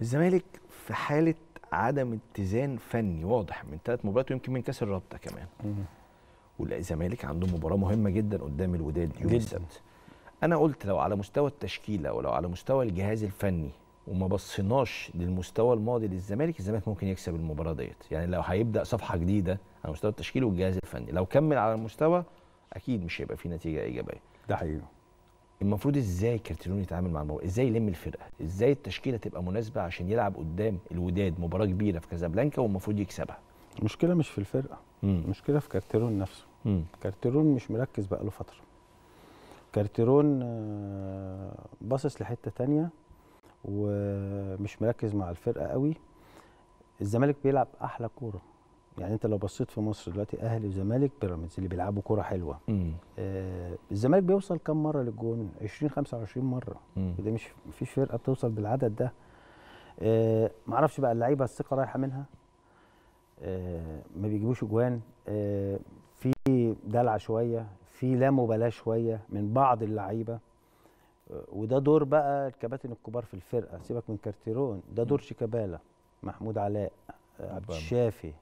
الزمالك في حاله عدم اتزان فني واضح من ثلاث مباريات ويمكن من كاس الرابطه كمان والزمالك عنده مباراه مهمه جدا قدام الوداد يوم السبت انا قلت لو على مستوى التشكيله ولو على مستوى الجهاز الفني وما بصيناش للمستوى الماضي للزمالك الزمالك ممكن يكسب المباراه ديت يعني لو هيبدا صفحه جديده على مستوى التشكيل والجهاز الفني لو كمل على المستوى اكيد مش هيبقى في نتيجه ايجابيه ده حقيقي المفروض ازاي كارتيرون يتعامل مع الموضوع ازاي يلم الفرقه ازاي التشكيله تبقى مناسبه عشان يلعب قدام الوداد مباراه كبيره في كازابلانكا والمفروض يكسبها المشكله مش في الفرقه المشكله في كارتيرون نفسه مم. كارتيرون مش مركز بقاله فتره كارتيرون آه، باصص لحته تانية ومش مركز مع الفرقه قوي الزمالك بيلعب احلى كوره يعني انت لو بصيت في مصر دلوقتي اهلي وزمالك بيراميدز اللي بيلعبوا كوره حلوه آه الزمالك بيوصل كم مره للجون 20 25 مره ده مش مفيش فرقه بتوصل بالعدد ده آه معرفش بقى اللعيبه الثقه رايحه منها آه ما بيجيبوش جوان آه في دلع شويه في لا مبالاه شويه من بعض اللعيبه آه وده دور بقى الكباتن الكبار في الفرقه سيبك من كارتيرون ده دور شيكابالا محمود علاء آه، عبد الشافي